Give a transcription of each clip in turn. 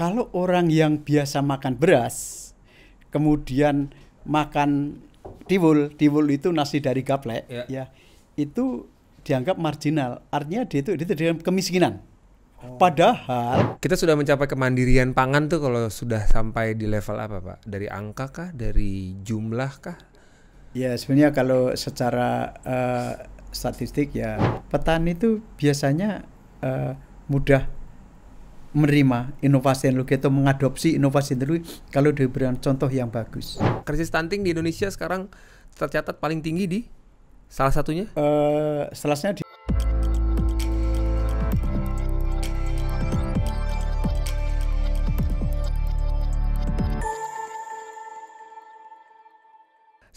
kalau orang yang biasa makan beras, kemudian makan tiwul, tiwul itu nasi dari gaplek, ya, ya itu dianggap marginal. Artinya dia itu dia dalam kemiskinan. Oh. Padahal kita sudah mencapai kemandirian pangan tuh kalau sudah sampai di level apa, Pak? Dari angka kah, dari jumlah kah? Ya, sebenarnya kalau secara uh, statistik ya petani itu biasanya uh, mudah menerima inovasi yang teknologi atau mengadopsi inovasi yang lalu kalau diberikan contoh yang bagus. Krisis stunting di Indonesia sekarang tercatat paling tinggi di salah satunya? Uh, eh, salah satunya di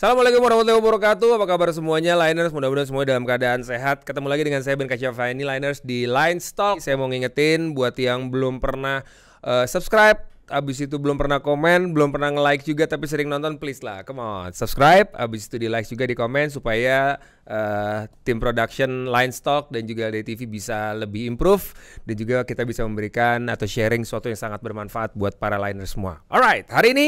Assalamualaikum warahmatullahi wabarakatuh Apa kabar semuanya Liners Mudah-mudahan semuanya dalam keadaan sehat Ketemu lagi dengan saya Ben ini, Liners di Line Stock Saya mau ngingetin buat yang belum pernah uh, subscribe Abis itu belum pernah komen, belum pernah nge-like juga tapi sering nonton Please lah, come on, subscribe Abis itu di-like juga di komen supaya uh, tim production line stock dan juga TV bisa lebih improve dan juga kita bisa memberikan atau sharing sesuatu yang sangat bermanfaat buat para liner semua. Alright, hari ini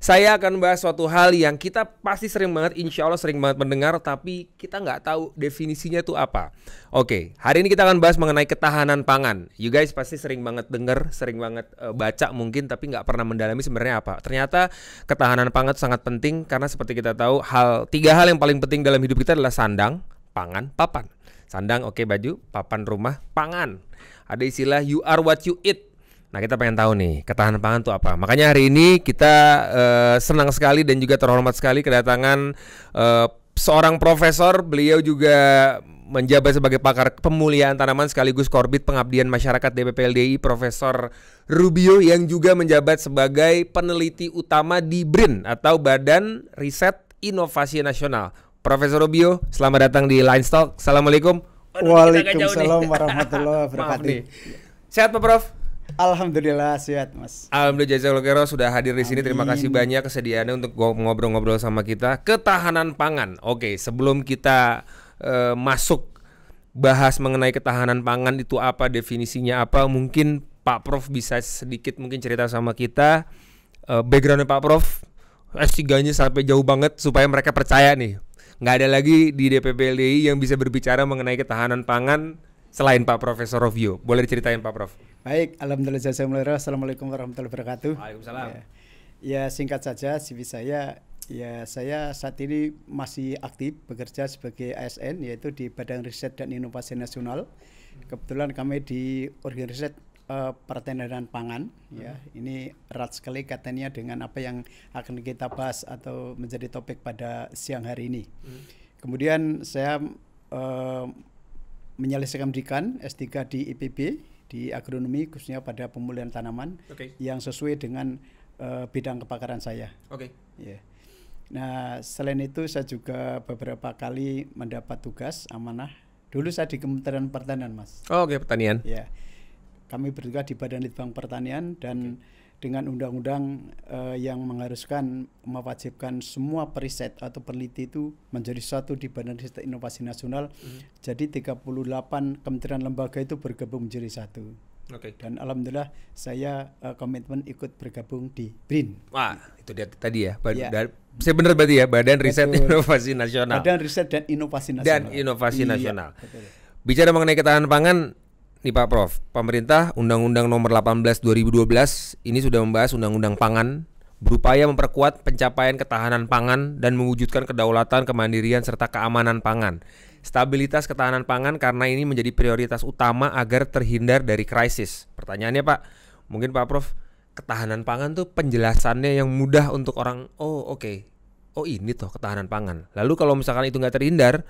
saya akan bahas suatu hal yang kita pasti sering banget, insya Allah sering banget mendengar, tapi kita nggak tahu definisinya itu apa. Oke, okay, hari ini kita akan bahas mengenai ketahanan pangan. You guys pasti sering banget dengar, sering banget uh, baca mungkin, tapi nggak pernah mendalami sebenarnya apa. Ternyata ketahanan pangan sangat penting karena seperti kita tahu hal tiga hal yang paling penting dalam hidup kita adalah sandang sandang, pangan, papan. Sandang oke okay, baju, papan rumah, pangan. Ada istilah you are what you eat. Nah, kita pengen tahu nih, ketahanan pangan itu apa. Makanya hari ini kita uh, senang sekali dan juga terhormat sekali kedatangan uh, seorang profesor, beliau juga menjabat sebagai pakar pemulihan tanaman sekaligus korbit pengabdian masyarakat DPPLDI Profesor Rubio yang juga menjabat sebagai peneliti utama di BRIN atau Badan Riset Inovasi Nasional. Profesor Rubio, selamat datang di Line Stock. Assalamualaikum. Waalaikumsalam warahmatullahi wabarakatuh. Sehat Pak Prof? Alhamdulillah sehat Mas. Alhamdulillah Jazakallah sudah hadir di sini. Terima kasih banyak kesediaannya untuk ngobrol-ngobrol sama kita. Ketahanan pangan. Oke, sebelum kita uh, masuk bahas mengenai ketahanan pangan itu apa definisinya apa, mungkin Pak Prof bisa sedikit mungkin cerita sama kita uh, backgroundnya Pak Prof S3-nya sampai jauh banget supaya mereka percaya nih nggak ada lagi di DPP yang bisa berbicara mengenai ketahanan pangan selain Pak Profesor Rovio. Boleh diceritain Pak Prof? Baik, alhamdulillah saya mulai. Assalamualaikum warahmatullahi wabarakatuh. Waalaikumsalam. Ya, ya singkat saja CV saya ya saya saat ini masih aktif bekerja sebagai ASN yaitu di Badan Riset dan Inovasi Nasional. Kebetulan kami di organ riset uh, eh, pertenaran pangan hmm. ya ini erat sekali katanya dengan apa yang akan kita bahas atau menjadi topik pada siang hari ini hmm. kemudian saya uh, menyelesaikan pendidikan S3 di IPB di agronomi khususnya pada pemulihan tanaman okay. yang sesuai dengan uh, bidang kepakaran saya oke okay. Ya. yeah. Nah, selain itu saya juga beberapa kali mendapat tugas amanah. Dulu saya di Kementerian Pertanian, Mas. Oh, oke, okay, pertanian. Ya. Yeah kami bertiga di Badan Litbang Pertanian dan okay. dengan undang-undang uh, yang mengharuskan mewajibkan semua periset atau peneliti itu menjadi satu di Badan Riset Inovasi Nasional. mm Jadi 38 kementerian lembaga itu bergabung menjadi satu. Okay. Dan alhamdulillah saya uh, komitmen ikut bergabung di BRIN. Wah, itu dia tadi ya. Bad, ya. saya benar berarti ya, Badan betul. Riset Inovasi Nasional. Badan Riset dan Inovasi Nasional. Dan Inovasi iya, Nasional. Betul. Bicara mengenai ketahanan pangan, nih Pak Prof, pemerintah Undang-Undang Nomor 18 2012 ini sudah membahas Undang-Undang Pangan berupaya memperkuat pencapaian ketahanan pangan dan mewujudkan kedaulatan, kemandirian serta keamanan pangan. Stabilitas ketahanan pangan karena ini menjadi prioritas utama agar terhindar dari krisis. Pertanyaannya Pak, mungkin Pak Prof, ketahanan pangan tuh penjelasannya yang mudah untuk orang, oh oke, okay. oh ini toh ketahanan pangan. Lalu kalau misalkan itu nggak terhindar,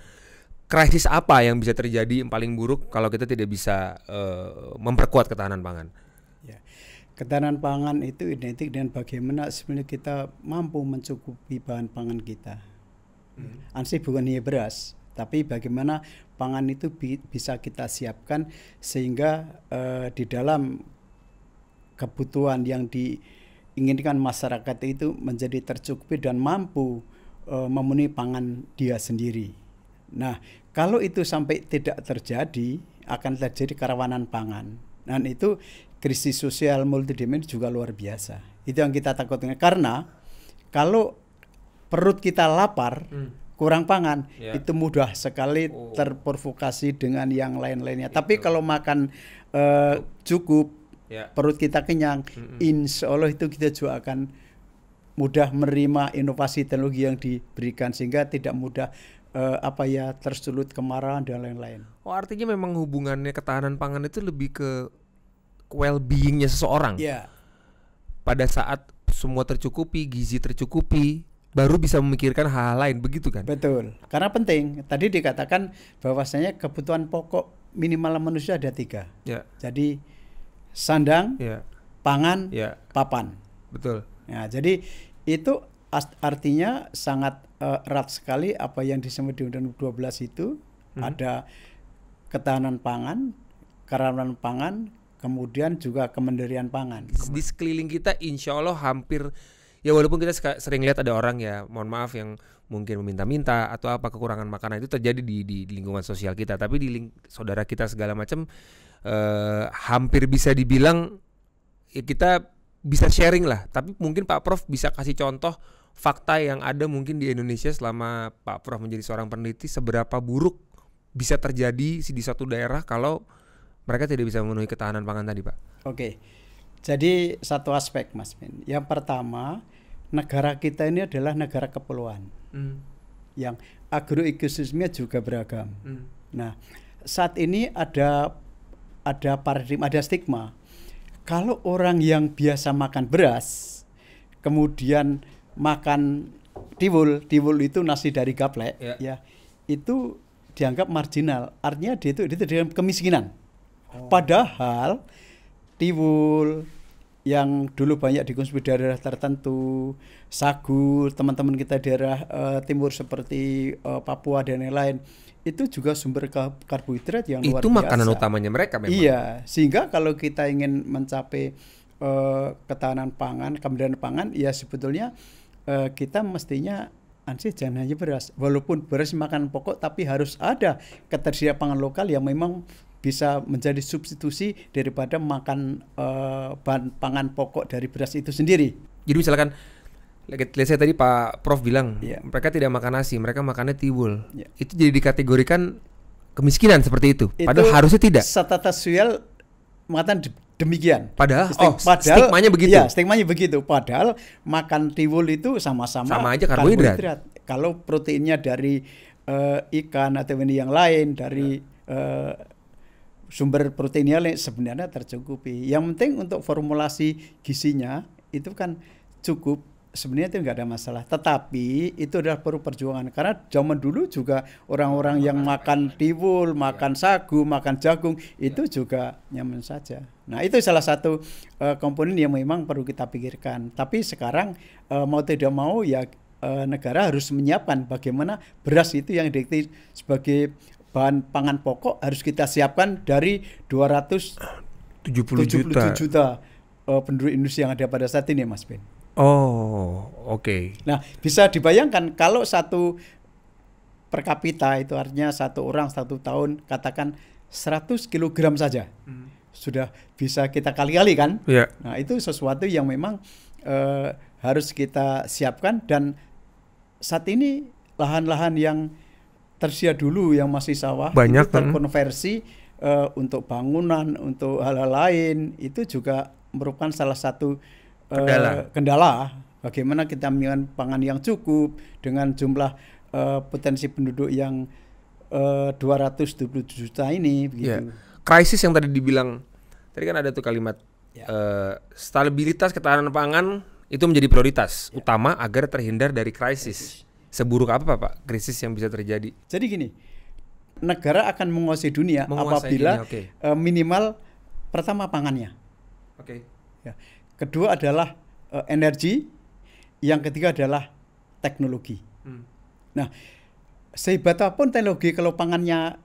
krisis apa yang bisa terjadi yang paling buruk kalau kita tidak bisa uh, memperkuat ketahanan pangan? Ya. Ketahanan pangan itu identik dengan bagaimana sebenarnya kita mampu mencukupi bahan pangan kita. Hmm. Ansih bukan hanya beras, tapi bagaimana pangan itu bi bisa kita siapkan sehingga uh, di dalam kebutuhan yang diinginkan masyarakat itu menjadi tercukupi dan mampu uh, memenuhi pangan dia sendiri Nah, kalau itu sampai tidak terjadi, akan terjadi kerawanan pangan. Dan itu krisis sosial multidimensi juga luar biasa. Itu yang kita takutkan. Karena kalau perut kita lapar, hmm. kurang pangan, yeah. itu mudah sekali oh. terprovokasi dengan yang lain-lainnya. Gitu. Tapi kalau makan uh, cukup, yeah. perut kita kenyang, mm -hmm. insya Allah itu kita juga akan mudah menerima inovasi teknologi yang diberikan sehingga tidak mudah uh, apa ya tersulut kemarahan dan lain-lain. Oh artinya memang hubungannya ketahanan pangan itu lebih ke well-beingnya seseorang. Iya. Pada saat semua tercukupi, gizi tercukupi, baru bisa memikirkan hal-hal lain begitu kan? Betul. Karena penting. Tadi dikatakan bahwasanya kebutuhan pokok minimal manusia ada tiga. Ya. Jadi sandang, ya. pangan, ya. papan. Betul. Nah, jadi itu artinya sangat eh, erat sekali apa yang disebut di Undang-Undang 12 itu hmm. ada ketahanan pangan, kerawanan pangan, kemudian juga kemandirian pangan. Di sekeliling kita insya Allah hampir ya walaupun kita sering lihat ada orang ya mohon maaf yang mungkin meminta-minta atau apa kekurangan makanan itu terjadi di, di, di lingkungan sosial kita tapi di ling, saudara kita segala macam eh, hampir bisa dibilang ya kita bisa sharing lah tapi mungkin Pak Prof bisa kasih contoh fakta yang ada mungkin di Indonesia selama Pak Prof menjadi seorang peneliti seberapa buruk bisa terjadi di satu daerah kalau mereka tidak bisa memenuhi ketahanan pangan tadi, Pak? Oke. Jadi satu aspek, Mas Ben. Yang pertama, negara kita ini adalah negara kepulauan. Hmm. Yang agroekosistemnya juga beragam. Hmm. Nah, saat ini ada ada paradigma, ada stigma. Kalau orang yang biasa makan beras, kemudian makan tiwul, tiwul itu nasi dari gaplek, ya, ya itu dianggap marginal. Artinya dia itu dia itu dalam kemiskinan. Oh. Padahal tiwul yang dulu banyak dikonsumsi di daerah tertentu, sagu, teman-teman kita daerah e, timur seperti e, Papua dan lain-lain itu juga sumber karbohidrat yang itu luar biasa. Itu makanan utamanya mereka memang. Iya, sehingga kalau kita ingin mencapai e, ketahanan pangan, kemudian pangan, ya sebetulnya Eh, kita mestinya ansih jangan hanya beras. Walaupun beras makan pokok, tapi harus ada ketersediaan pangan lokal yang memang bisa menjadi substitusi daripada makan eh, bahan pangan pokok dari beras itu sendiri. Jadi misalkan Lihat saya tadi Pak Prof bilang yeah. mereka tidak makan nasi, mereka makannya tiwul. Yeah. Itu jadi dikategorikan kemiskinan seperti itu. itu Padahal harusnya tidak. status sosial mengatakan demikian. Padahal, oh, padahal stigmanya begitu. Ya, stigmanya begitu. Padahal makan tiwul itu sama-sama sama aja karbohidrat. karbohidrat. Kalau proteinnya dari uh, ikan atau ini yang lain dari uh, sumber proteinnya sebenarnya tercukupi. Yang penting untuk formulasi gizinya itu kan cukup sebenarnya itu nggak ada masalah. Tetapi itu adalah perlu perjuangan. Karena zaman dulu juga orang-orang yang makan tiwul, iya. makan sagu, makan jagung iya. itu juga nyaman saja. Nah itu salah satu uh, komponen yang memang perlu kita pikirkan. Tapi sekarang uh, mau tidak mau ya uh, negara harus menyiapkan bagaimana beras itu yang dikti sebagai bahan pangan pokok harus kita siapkan dari 270 juta, juta penduduk Indonesia yang ada pada saat ini Mas Ben. Oh, oke. Okay. Nah, bisa dibayangkan kalau satu per kapita itu artinya satu orang satu tahun katakan 100 kg saja. Hmm. Sudah bisa kita kali-kali kan? Yeah. Nah, itu sesuatu yang memang eh, harus kita siapkan dan saat ini lahan-lahan yang tersedia dulu yang masih sawah Banyak, itu hmm. terkonversi uh, untuk bangunan, untuk hal-hal lain itu juga merupakan salah satu kendala. Uh, kendala bagaimana kita menyiapkan pangan yang cukup dengan jumlah uh, potensi penduduk yang eh, uh, 220 juta ini begitu. Yeah. Krisis yang tadi dibilang tadi kan ada tuh kalimat yeah. Ya. uh, stabilitas ketahanan pangan itu menjadi prioritas yeah. utama agar terhindar dari krisis. krisis. Seburuk apa Pak krisis yang bisa terjadi? Jadi gini, negara akan menguasai dunia menguasai apabila dunia, okay. uh, minimal pertama pangannya. Oke. Okay. Ya kedua adalah uh, energi, yang ketiga adalah teknologi. Hmm. Nah, sehebat apapun teknologi kalau pangannya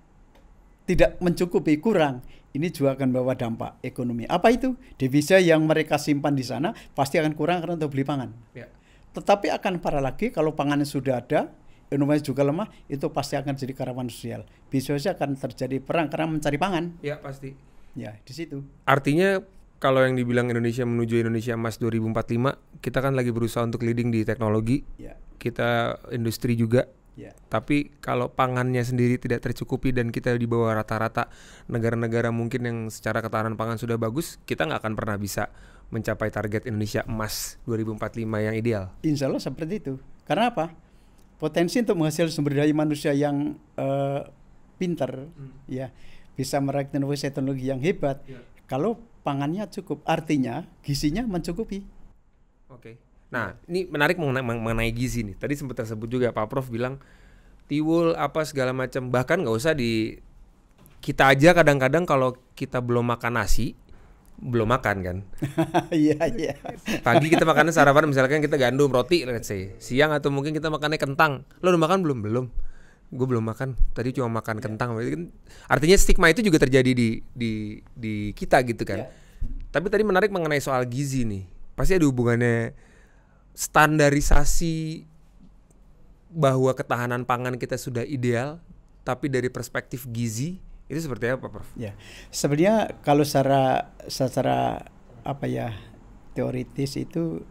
tidak mencukupi kurang, ini juga akan bawa dampak ekonomi. Apa itu? Devisa yang mereka simpan di sana pasti akan kurang karena untuk beli pangan. Ya. Tetapi akan parah lagi kalau pangannya sudah ada, ekonomi juga lemah, itu pasti akan jadi karawan sosial. Bisa akan terjadi perang karena mencari pangan. Ya pasti. Ya di situ. Artinya kalau yang dibilang Indonesia menuju Indonesia Emas 2045, kita kan lagi berusaha untuk leading di teknologi. Yeah. Kita industri juga. Yeah. Tapi kalau pangannya sendiri tidak tercukupi dan kita di bawah rata-rata negara-negara mungkin yang secara ketahanan pangan sudah bagus, kita nggak akan pernah bisa mencapai target Indonesia Emas 2045 yang ideal. Insya Allah seperti itu. Karena apa? Potensi untuk menghasilkan sumber daya manusia yang uh, pintar, hmm. ya bisa meraih teknologi yang hebat. Yeah. Kalau pangannya cukup, artinya gizinya mencukupi. Oke. Nah, ini menarik mengenai, mengenai gizi nih. Tadi sempat tersebut juga Pak Prof bilang tiwul apa segala macam. Bahkan nggak usah di kita aja kadang-kadang kalau kita belum makan nasi belum makan kan? Iya iya. Pagi kita makan sarapan misalkan kita gandum roti let's say. Siang atau mungkin kita makannya kentang. Lo udah makan belum? Belum gue belum makan tadi cuma makan yeah. kentang kan, artinya stigma itu juga terjadi di di di kita gitu kan yeah. tapi tadi menarik mengenai soal gizi nih pasti ada hubungannya standarisasi bahwa ketahanan pangan kita sudah ideal tapi dari perspektif gizi itu seperti apa prof? Ya sebenarnya kalau secara secara apa ya teoritis itu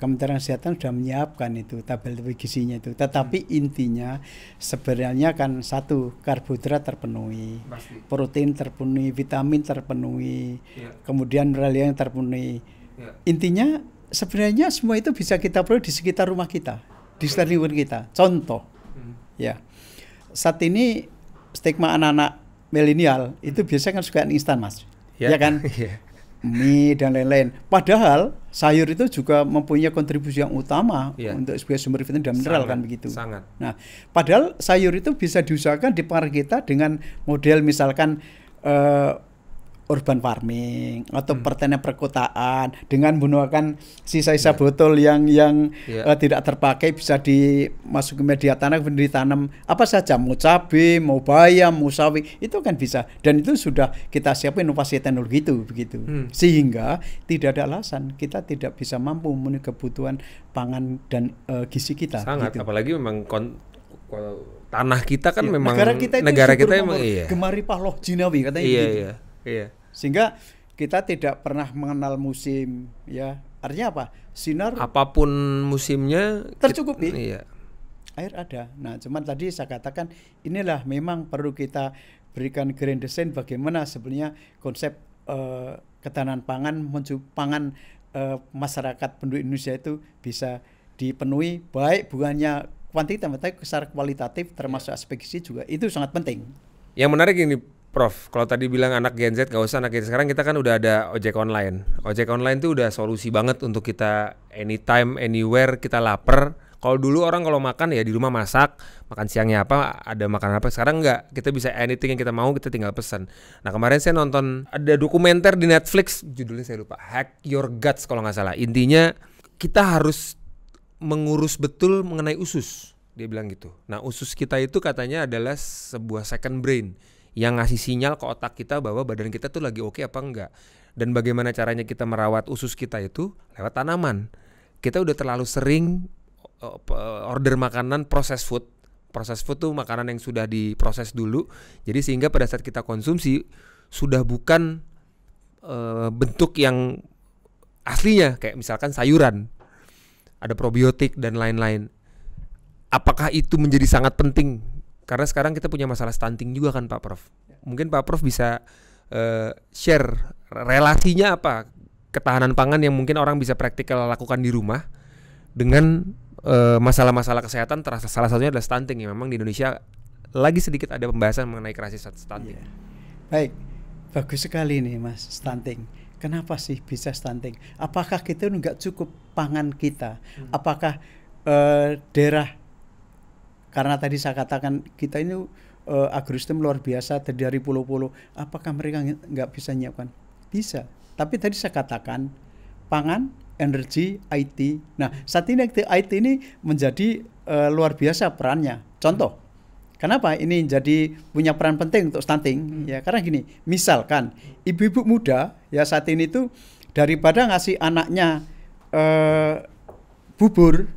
Kementerian Kesehatan sudah menyiapkan itu tabel gizinya itu. Tetapi hmm. intinya sebenarnya kan satu karbohidrat terpenuhi, Pasti. protein terpenuhi, vitamin terpenuhi, ya. kemudian mineral yang terpenuhi. Ya. Intinya sebenarnya semua itu bisa kita perlu di sekitar rumah kita, di sekitar lingkungan kita. Contoh, hmm. ya saat ini stigma anak-anak milenial hmm. itu biasanya kan suka instan mas, ya, ya kan? Ya. mie dan lain-lain. Padahal sayur itu juga mempunyai kontribusi yang utama yeah. untuk sebagai sumber vitamin dan mineral kan sangat, kan begitu. Sangat. Nah, padahal sayur itu bisa diusahakan di pangan kita dengan model misalkan uh, urban farming atau hmm. pertanian perkotaan dengan menggunakan sisa-sisa yeah. botol yang yang yeah. Ya. uh, tidak terpakai bisa dimasuki media tanah kemudian ditanam apa saja mau cabai mau bayam mau sawi itu kan bisa dan itu sudah kita siapin inovasi teknologi itu begitu hmm. sehingga tidak ada alasan kita tidak bisa mampu memenuhi kebutuhan pangan dan uh, gizi kita sangat gitu. apalagi memang kon tanah kita kan iya. memang negara kita, negara kita memang iya. Gemari pahloh Jinawi katanya iya, gitu. Iya, iya. Sehingga kita tidak pernah mengenal musim ya. Artinya apa? Sinar apapun musimnya tercukupi. Iya. Air ada. Nah, cuman tadi saya katakan inilah memang perlu kita berikan grand design bagaimana sebenarnya konsep uh, ketahanan pangan pangan uh, masyarakat penduduk Indonesia itu bisa dipenuhi baik bukannya kuantitatif tapi secara kualitatif termasuk iya. aspek gizi juga itu sangat penting. Yang menarik ini Prof, kalau tadi bilang anak Gen Z gak usah anak Gen Z. Sekarang kita kan udah ada ojek online. Ojek online tuh udah solusi banget untuk kita anytime, anywhere, kita lapar. Kalau dulu orang kalau makan ya di rumah masak, makan siangnya apa, ada makan apa. Sekarang nggak, kita bisa anything yang kita mau, kita tinggal pesan. Nah kemarin saya nonton ada dokumenter di Netflix, judulnya saya lupa, Hack Your Guts kalau nggak salah. Intinya kita harus mengurus betul mengenai usus, dia bilang gitu. Nah usus kita itu katanya adalah sebuah second brain yang ngasih sinyal ke otak kita bahwa badan kita tuh lagi oke okay apa enggak dan bagaimana caranya kita merawat usus kita itu lewat tanaman kita udah terlalu sering order makanan proses food proses food tuh makanan yang sudah diproses dulu jadi sehingga pada saat kita konsumsi sudah bukan e, bentuk yang aslinya kayak misalkan sayuran ada probiotik dan lain-lain apakah itu menjadi sangat penting karena sekarang kita punya masalah stunting juga kan Pak Prof. Mungkin Pak Prof bisa uh, share relasinya apa ketahanan pangan yang mungkin orang bisa praktikal lakukan di rumah dengan eh, masalah-masalah uh, kesehatan terasa salah satunya adalah stunting ya memang di Indonesia lagi sedikit ada pembahasan mengenai krisis stunting. Yeah. Baik, bagus sekali nih Mas stunting. Kenapa sih bisa stunting? Apakah kita nggak cukup pangan kita? Hmm. Apakah uh, daerah karena tadi saya katakan kita ini uh, eh, agristem luar biasa dari pulau-pulau. Apakah mereka nggak bisa menyiapkan? Bisa. Tapi tadi saya katakan pangan, energi, IT. Nah saat ini IT ini menjadi uh, luar biasa perannya. Contoh, kenapa ini jadi punya peran penting untuk stunting? Hmm. Ya karena gini, misalkan ibu-ibu muda ya saat ini itu daripada ngasih anaknya uh, bubur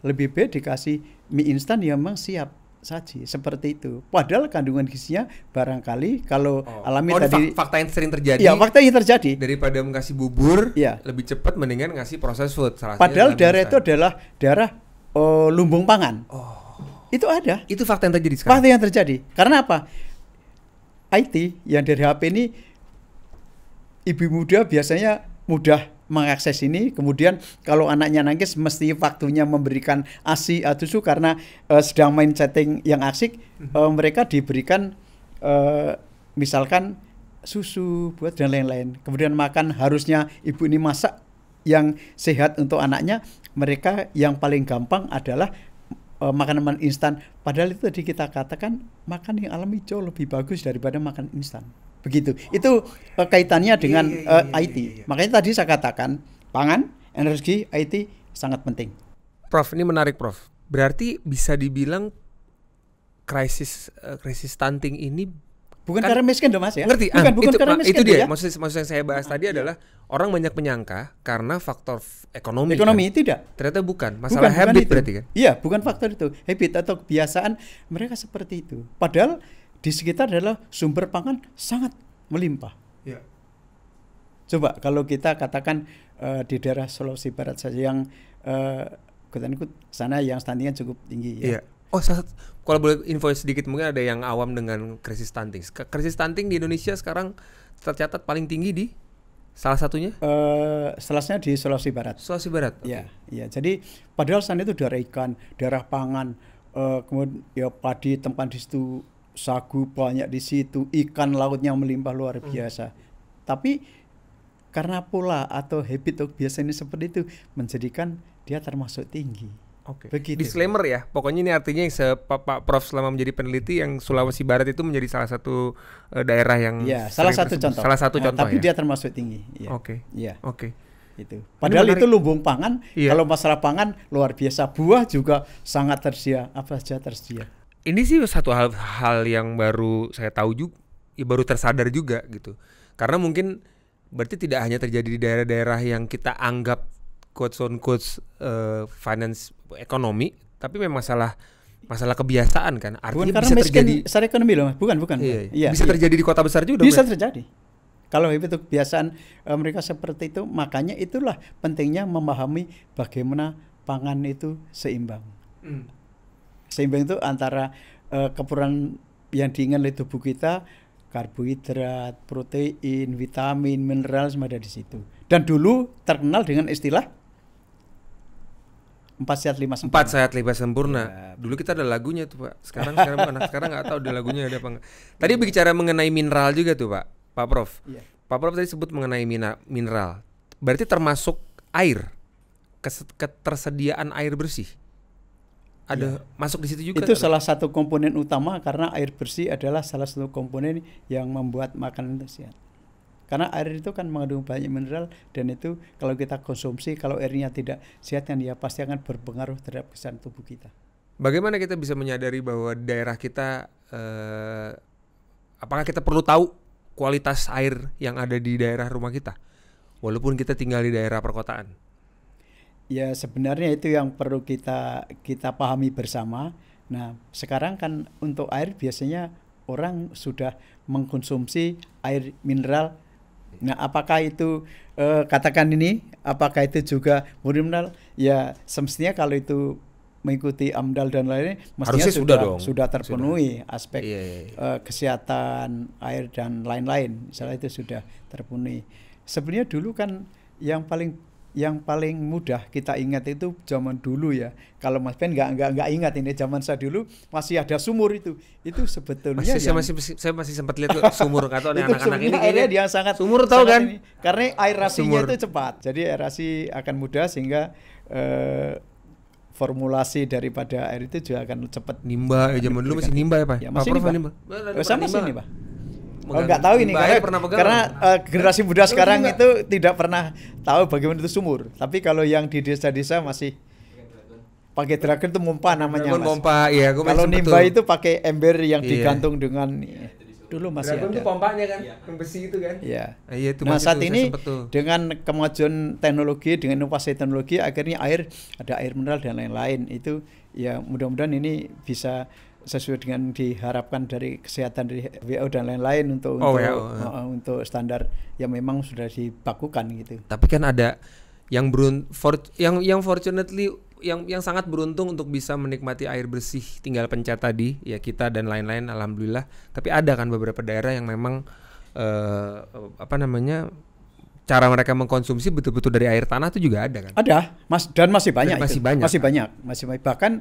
lebih baik dikasih mie instan ya memang siap saji seperti itu. Padahal kandungan gizinya barangkali kalau oh. alami oh, tadi fak fakta yang sering terjadi. Iya, fakta yang terjadi. Daripada ngasih bubur, ya. lebih cepat mendingan ngasih proses food. Padahal darah itu adalah darah oh, lumbung pangan. Oh. Itu ada. Itu fakta yang terjadi sekarang. Fakta yang terjadi. Karena apa? IT yang dari HP ini ibu muda biasanya mudah mengakses ini. Kemudian kalau anaknya nangis mesti waktunya memberikan ASI atau susu karena uh, sedang main chatting yang asik, mm-hmm. uh, mereka diberikan uh, misalkan susu buat dan lain-lain. Kemudian makan harusnya ibu ini masak yang sehat untuk anaknya. Mereka yang paling gampang adalah makanan instan. Padahal itu tadi kita katakan makan yang alami jauh lebih bagus daripada makan instan begitu. Itu uh, kaitannya iya, dengan uh, iya, eh, IT. Iya, Makanya tadi saya katakan pangan, energi, IT sangat penting. Prof, ini menarik, Prof. Berarti bisa dibilang krisis uh, krisis stunting ini bukan kan, karena miskin dong mas ya ngerti ah, bukan, ah, bukan itu, karena miskin itu dia ya? maksud maksud yang saya bahas ah, tadi iya. adalah orang banyak menyangka karena faktor ekonomi ekonomi kan? tidak ternyata bukan masalah bukan, habit bukan berarti kan iya bukan faktor itu habit atau kebiasaan mereka seperti itu padahal di sekitar adalah sumber pangan sangat melimpah. Ya. Coba kalau kita katakan uh, di daerah Sulawesi Barat saja yang uh, sana yang stuntingnya cukup tinggi ya. ya. Oh, saat, kalau boleh info sedikit mungkin ada yang awam dengan krisis stunting. Krisis stunting di Indonesia sekarang tercatat paling tinggi di salah satunya? Uh, selasnya di Sulawesi Barat. Sulawesi Barat. Okay. Ya, ya. Jadi padahal sana itu daerah ikan, daerah pangan, uh, kemudian ya padi tempat di situ sagu banyak di situ, ikan lautnya melimpah luar hmm. biasa. Hmm. Tapi karena pola atau habit biasanya seperti itu menjadikan dia termasuk tinggi. Oke. Begitu. Disclaimer ya, pokoknya ini artinya yang Pak Prof selama menjadi peneliti yang Sulawesi Barat itu menjadi salah satu eh, daerah yang ya, salah satu contoh. Salah satu nah, contoh. Tapi ya? dia termasuk tinggi. Iya. Oke. Ya. Oke. Okay. Ya. Itu. Padahal itu lumbung pangan. Iya. Kalau masalah pangan luar biasa, buah juga sangat tersedia, apa saja tersedia ini sih satu hal hal yang baru saya tahu juga ya baru tersadar juga gitu karena mungkin berarti tidak hanya terjadi di daerah-daerah yang kita anggap quotes on quotes uh, eh, finance ekonomi tapi memang masalah masalah kebiasaan kan artinya bukan karena bisa miskin, terjadi secara ekonomi loh mas bukan bukan iya, iya. iya bisa iya. terjadi di kota besar juga bisa terjadi kalau itu kebiasaan uh, mereka seperti itu makanya itulah pentingnya memahami bagaimana pangan itu seimbang hmm seimbang itu antara uh, kepuran yang diingat oleh tubuh kita karbohidrat, protein, vitamin, mineral semua ada di situ. Dan dulu terkenal dengan istilah empat sehat lima sempurna. Empat sehat lima sempurna. Ya. Dulu kita ada lagunya tuh pak. Sekarang sekarang anak sekarang nggak tahu ada lagunya ada apa enggak. Tadi bicara mengenai mineral juga tuh pak, pak prof. Ya. Pak prof tadi sebut mengenai mina, mineral. Berarti termasuk air, Kes ketersediaan air bersih ada ya. masuk di situ juga. Itu kan? salah satu komponen utama karena air bersih adalah salah satu komponen yang membuat makanan itu sehat. Karena air itu kan mengandung banyak mineral dan itu kalau kita konsumsi kalau airnya tidak sehat kan dia pasti akan berpengaruh terhadap kesehatan tubuh kita. Bagaimana kita bisa menyadari bahwa daerah kita eh, apakah kita perlu tahu kualitas air yang ada di daerah rumah kita walaupun kita tinggal di daerah perkotaan? ya sebenarnya itu yang perlu kita kita pahami bersama. Nah, sekarang kan untuk air biasanya orang sudah mengkonsumsi air mineral. Nah, apakah itu eh, katakan ini apakah itu juga mineral? Ya, semestinya kalau itu mengikuti AMDAL dan lain-lain, mestinya sudah sudah, dong. sudah terpenuhi sudah. aspek iya, iya. Uh, kesehatan air dan lain-lain. Misalnya itu sudah terpenuhi. Sebenarnya dulu kan yang paling yang paling mudah kita ingat itu zaman dulu ya. Kalau Mas Ben nggak nggak nggak ingat ini zaman saya dulu masih ada sumur itu. Itu sebetulnya masih, yang, saya masih saya masih sempat lihat sumur kata kan, anak-anak ini. Airnya dia sangat sumur tahu kan? Ini. Karena air rasinya itu cepat. Jadi aerasi akan mudah sehingga eh, formulasi daripada air itu juga akan cepat nimba ya zaman dulu masih nimba ya Pak. Ya, masih Pak nimba. nimba. Eh, sama Pak. Oh, nggak tahu ini karena, pernah pegang. karena uh, generasi muda iya, sekarang enggak. Iya. itu tidak pernah tahu bagaimana itu sumur. Tapi kalau yang di desa-desa masih pakai dragon itu mumpa namanya. Dragon mas. mumpa ya. Kalau nimba itu pakai ember yang yeah. digantung dengan dulu masih dragon ada. itu pompanya kan, besi itu kan. Iya. Yeah. Yeah, itu nah saat itu, ini dengan kemajuan teknologi, dengan inovasi teknologi, akhirnya air ada air mineral dan lain-lain itu ya mudah-mudahan ini bisa sesuai dengan diharapkan dari kesehatan dari WHO dan lain-lain untuk oh, untuk, ya. uh, untuk standar yang memang sudah dibakukan gitu. Tapi kan ada yang berun for, yang yang fortunately yang yang sangat beruntung untuk bisa menikmati air bersih tinggal pencet tadi ya kita dan lain-lain alhamdulillah. Tapi ada kan beberapa daerah yang memang uh, apa namanya cara mereka mengkonsumsi betul-betul dari air tanah itu juga ada kan? Ada, mas dan masih banyak. Dan masih itu. banyak. Masih kan? banyak, masih banyak. Bahkan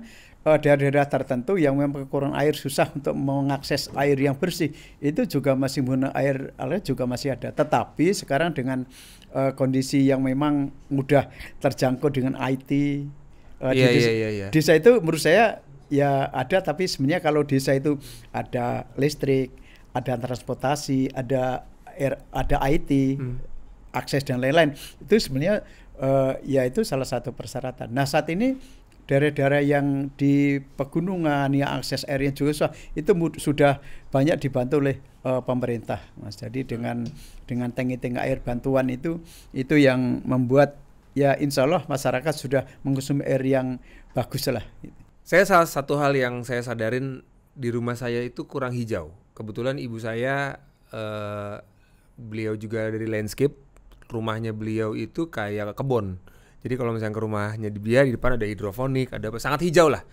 uh, daerah-daerah tertentu yang memang kekurangan air susah untuk mengakses air yang bersih itu juga masih guna air alir juga masih ada. Tetapi sekarang dengan uh, kondisi yang memang mudah terjangkau dengan IT, uh, eh, yeah, di iya, desa, yeah, yeah, yeah. desa itu menurut saya ya ada. Tapi sebenarnya kalau desa itu ada listrik, ada transportasi, ada air, ada IT. Hmm akses dan lain-lain itu sebenarnya uh, ya itu salah satu persyaratan. Nah saat ini daerah-daerah yang di pegunungan yang akses airnya juga susah itu sudah banyak dibantu oleh uh, pemerintah mas jadi dengan dengan tangi tanki air bantuan itu itu yang membuat ya insya Allah masyarakat sudah mengkonsumsi air yang bagus lah saya salah satu hal yang saya sadarin di rumah saya itu kurang hijau kebetulan ibu saya uh, beliau juga dari landscape rumahnya beliau itu kayak kebun. Jadi kalau misalnya ke rumahnya di dia di depan ada hidroponik, ada sangat hijau lah.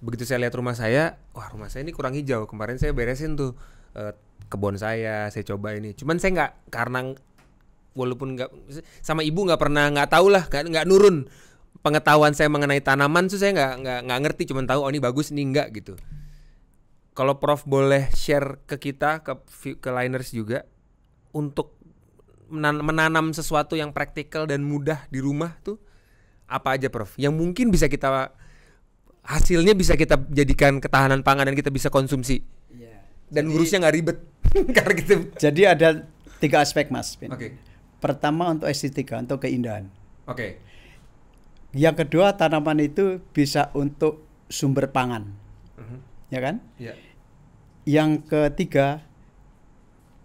Begitu saya lihat rumah saya, wah rumah saya ini kurang hijau. Kemarin saya beresin tuh eh, kebun saya, saya coba ini. Cuman saya nggak karena walaupun nggak sama ibu nggak pernah nggak tahu lah, nggak nggak nurun pengetahuan saya mengenai tanaman tuh saya nggak nggak nggak ngerti, cuman tahu oh ini bagus, ini enggak gitu. Kalau Prof boleh share ke kita ke ke liners juga untuk menanam sesuatu yang praktikal dan mudah di rumah tuh apa aja Prof? Yang mungkin bisa kita hasilnya bisa kita jadikan ketahanan pangan dan kita bisa konsumsi. ya. Dan jadi, ngurusnya nggak ribet karena kita Jadi ada tiga aspek Mas. Oke. Okay. Pertama untuk estetika, untuk keindahan. Oke. Okay. Yang kedua tanaman itu bisa untuk sumber pangan, uh-huh. ya kan? ya. Yang ketiga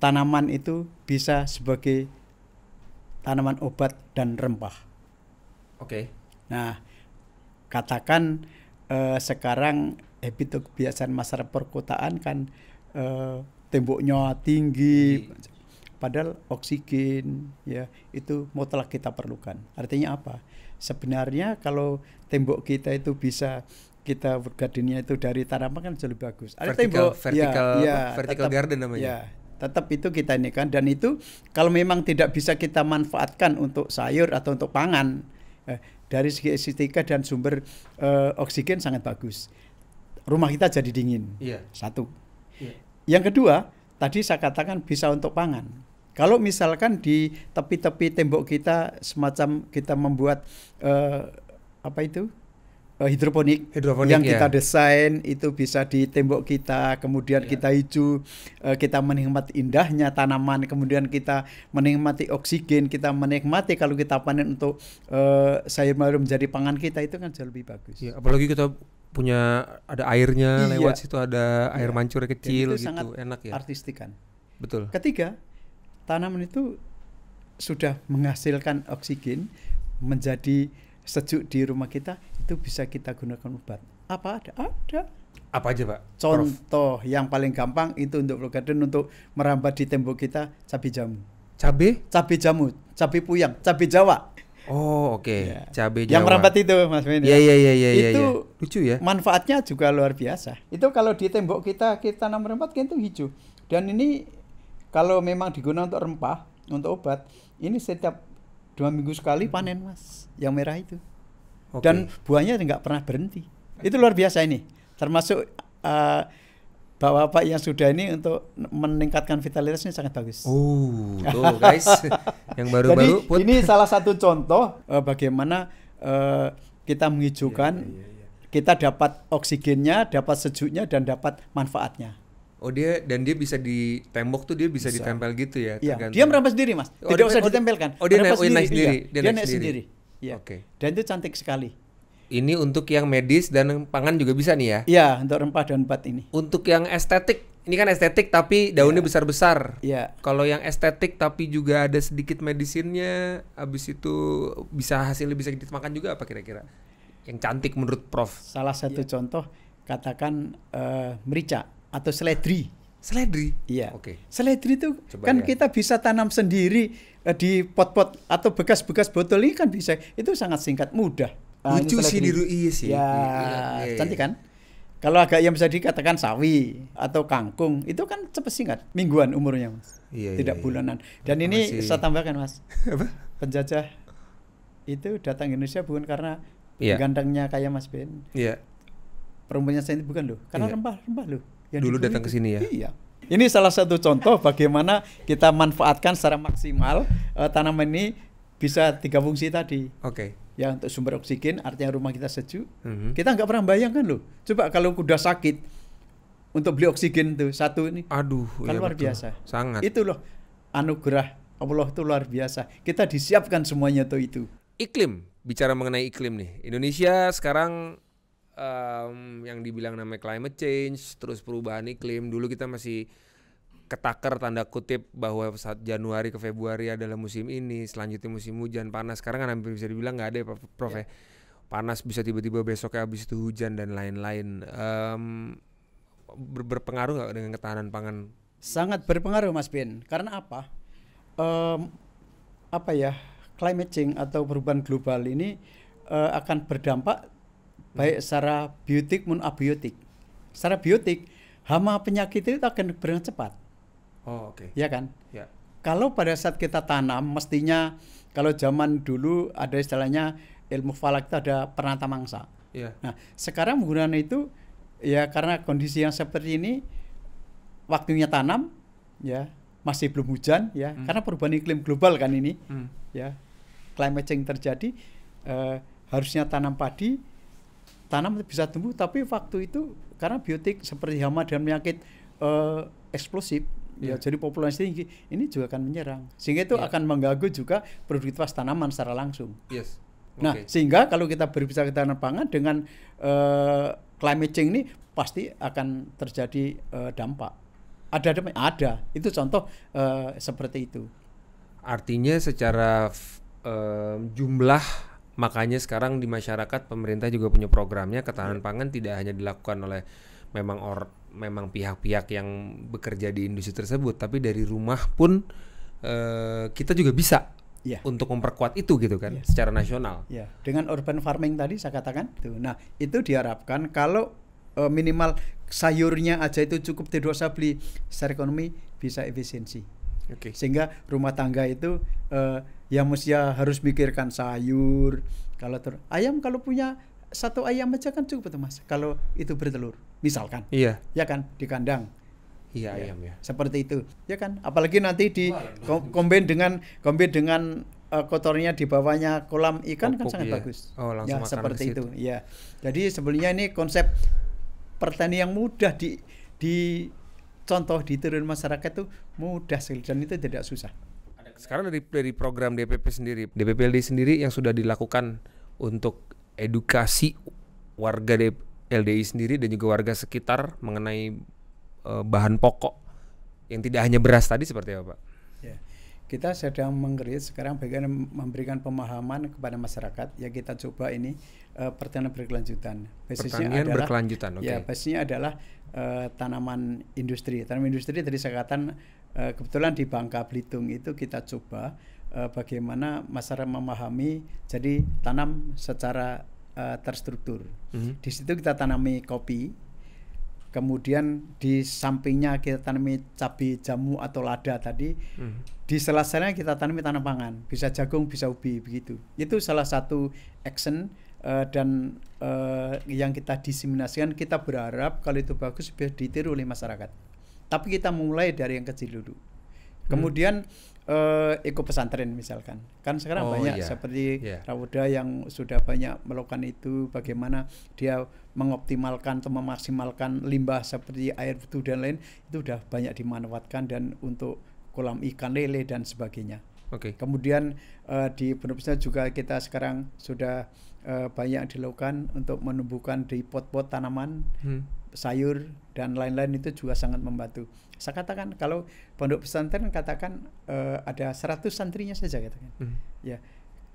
tanaman itu bisa sebagai tanaman obat dan rempah. Oke. Okay. Nah, katakan eh, sekarang habit kebiasaan masyarakat perkotaan kan eh, temboknya tinggi, tinggi, padahal oksigen ya itu mutlak kita perlukan. Artinya apa? Sebenarnya kalau tembok kita itu bisa kita gardennya itu dari tanaman kan jauh lebih bagus. Ada vertical, tembok vertical, ya, ya, vertical tetap, garden namanya. Ya, tetap itu kita ini kan dan itu kalau memang tidak bisa kita manfaatkan untuk sayur atau untuk pangan eh, dari segi estetika dan sumber eh, oksigen sangat bagus rumah kita jadi dingin yeah. satu yeah. yang kedua tadi saya katakan bisa untuk pangan kalau misalkan di tepi-tepi tembok kita semacam kita membuat eh, apa itu Eh, hidroponik, hidroponik yang ya. kita desain itu bisa di tembok kita, kemudian ya. kita hijau, eh, kita menikmati indahnya tanaman, kemudian kita menikmati oksigen, kita menikmati kalau kita panen untuk uh, sayur mayur menjadi pangan kita itu kan jauh lebih bagus. Ya, apalagi kita punya ada airnya iya. lewat situ ada air ya. mancur kecil itu gitu, enak ya. Artistikan. Betul. Ketiga, tanaman itu sudah menghasilkan oksigen menjadi sejuk di rumah kita itu bisa kita gunakan obat. Apa ada? Ada. Apa aja pak? Contoh Prof. yang paling gampang itu untuk Blue Garden untuk merambat di tembok kita cabai jamu. Cabai? Cabai jamu, cabai puyang, cabai jawa. Oh oke, okay. ya. cabai jawa. Yang merambat itu mas Min. Iya, iya iya iya iya. Itu ya, ya. lucu ya. Manfaatnya juga luar biasa. Itu kalau di tembok kita kita tanam merambat kan itu hijau. Dan ini kalau memang digunakan untuk rempah, untuk obat, ini setiap dua minggu sekali panen mas yang merah itu okay. dan buahnya nggak pernah berhenti itu luar biasa ini termasuk uh, bapak-bapak yang sudah ini untuk meningkatkan vitalitasnya sangat bagus. Oh, tuh guys, yang baru-baru. Jadi ini salah satu contoh uh, bagaimana uh, kita menghijaukan, yeah, yeah, yeah. Iya. kita dapat oksigennya, dapat sejuknya dan dapat manfaatnya. Oh dia dan dia bisa di tembok tuh dia bisa, bisa. ditempel gitu ya. Iya. Dia merampas sendiri mas. Oh, Tidak oh, dia usah ditempelkan. Oh dia, naik, oh, iya. sendiri. sendiri. Iya. Dia, naik, sendiri. Iya. Oke. Okay. Dan itu cantik sekali. Ini untuk yang medis dan pangan juga bisa nih ya? Iya untuk rempah dan empat ini. Untuk yang estetik, ini kan estetik tapi daunnya iya. besar-besar. Iya. Kalau yang estetik tapi juga ada sedikit medisinnya, habis itu bisa hasilnya bisa dimakan juga apa kira-kira? Yang cantik menurut Prof. Salah satu ya. contoh katakan uh, merica atau seledri. Seledri. Iya. Oke. Okay. Seledri itu Coba kan ya. kita bisa tanam sendiri eh, di pot-pot atau bekas-bekas botol ini kan bisa. Itu sangat singkat, mudah. Ah, Lucu sih di iya sih. Ya, iya, iya. iya cantik iya. kan? Kalau agak yang bisa dikatakan sawi atau kangkung itu kan cepat singkat, mingguan umurnya mas, iya, iya, tidak iya, bulanan. Dan ini Masih. saya tambahkan mas, Apa? penjajah itu datang Indonesia bukan karena yeah. gandengnya kayak Mas Ben, yeah. perempuannya saya ini bukan loh, karena rempah-rempah yeah. loh yang dulu datang ke sini ya. Iya. Ini salah satu contoh bagaimana kita manfaatkan secara maksimal uh, tanaman ini bisa tiga fungsi tadi. Oke. Okay. Ya untuk sumber oksigen, artinya rumah kita sejuk. Mm -hmm. Kita nggak pernah bayangkan loh. Coba kalau kuda sakit untuk beli oksigen tuh satu ini. Aduh. Kan iya, luar betul. biasa. Sangat. Itu loh anugerah Allah itu luar biasa. Kita disiapkan semuanya tuh itu. Iklim bicara mengenai iklim nih. Indonesia sekarang um, yang dibilang namanya climate change, terus perubahan iklim. Dulu kita masih ketaker tanda kutip bahwa saat Januari ke Februari adalah musim ini, selanjutnya musim hujan panas. Sekarang kan hampir bisa dibilang nggak ada ya, Prof. Yeah. Ya. Iya. Panas bisa tiba-tiba besok besoknya habis itu hujan dan lain-lain. Um, ber berpengaruh nggak dengan ketahanan pangan? Sangat berpengaruh Mas Bin. Karena apa? Um, apa ya? Climate change atau perubahan global ini uh, akan berdampak baik secara biotik maupun abiotik. Secara biotik, hama penyakit itu akan bergerak cepat. Oh, oke. Okay. Iya kan? Ya. Kalau pada saat kita tanam, mestinya kalau zaman dulu ada istilahnya ilmu falak itu ada pernata mangsa. Ya. Nah, sekarang menggunakan itu ya karena kondisi yang seperti ini waktunya tanam ya masih belum hujan ya hmm. karena perubahan iklim global kan ini hmm. ya climate change terjadi eh, harusnya tanam padi tanam bisa tumbuh tapi waktu itu karena biotik seperti hama dan penyakit uh, eksplosif ya iya. jadi populasi tinggi ini juga akan menyerang sehingga itu yeah. akan mengganggu juga produktivitas tanaman secara langsung. Yes. Okay. Nah sehingga kalau kita berbicara tentang pangan dengan uh, climate change ini pasti akan terjadi uh, dampak. Ada ada ada itu contoh uh, seperti itu. Artinya secara uh, jumlah Makanya sekarang di masyarakat pemerintah juga punya programnya ketahanan iya. pangan tidak hanya dilakukan oleh memang or memang pihak-pihak yang bekerja di industri tersebut, tapi dari rumah pun uh, kita juga bisa yeah. untuk memperkuat itu gitu kan yeah. secara nasional. Yeah. Dengan urban farming tadi saya katakan tuh. Nah, itu diharapkan kalau uh, minimal sayurnya aja itu cukup tidak usah beli secara ekonomi bisa efisiensi. Okay. Sehingga rumah tangga itu uh, ya mesti harus mikirkan sayur kalau ter ayam kalau punya satu ayam aja kan cukup tuh mas kalau itu bertelur misalkan iya ya kan di kandang iya ya, ayam ya seperti itu ya kan apalagi nanti di kombin dengan kombin dengan uh, kotornya di bawahnya kolam ikan kan sangat iya. bagus oh, langsung ya seperti itu ya jadi sebelumnya ini konsep pertanian yang mudah di di contoh di turun masyarakat itu mudah sekali dan itu tidak susah sekarang dari dari program DPP sendiri, DPPLD sendiri yang sudah dilakukan untuk edukasi warga LDI sendiri dan juga warga sekitar mengenai uh, bahan pokok yang tidak hanya beras tadi seperti apa, Pak? Ya. Kita sedang mengkreat sekarang bagaimana memberikan pemahaman kepada masyarakat ya kita coba ini uh, pertanian berkelanjutan. Basisnya pertanian adalah, berkelanjutan, Okay. Ya, basisnya adalah uh, tanaman industri. Tanaman industri tadi saya katakan Eh, kebetulan di Bangka Belitung itu kita coba uh, bagaimana masyarakat memahami jadi tanam secara uh, terstruktur. Mm-hmm. Di situ kita tanami kopi, kemudian di sampingnya kita tanami cabai jamu atau lada tadi. Mm-hmm. Di sela-selanya kita tanami tanam pangan, bisa jagung, bisa ubi begitu. Itu salah satu action uh, dan uh, yang kita diseminasikan kita berharap kalau itu bagus bisa ditiru oleh masyarakat. Tapi kita mulai dari yang kecil dulu. Hmm. Kemudian hmm. ikut pesantren misalkan. Kan sekarang oh, banyak yeah. seperti yeah. Rawuda yang sudah banyak melakukan itu bagaimana dia mengoptimalkan atau memaksimalkan limbah seperti air butuh dan lain itu sudah banyak dimanfaatkan dan untuk kolam ikan lele dan sebagainya. Oke. Okay. Kemudian uh, di Pondok juga kita sekarang sudah eh, banyak dilakukan untuk menumbuhkan di pot-pot tanaman. Hmm sayur dan lain-lain itu juga sangat membantu. Saya katakan kalau pondok pesantren katakan uh, ada 100 santrinya saja katakan. Hmm. Ya.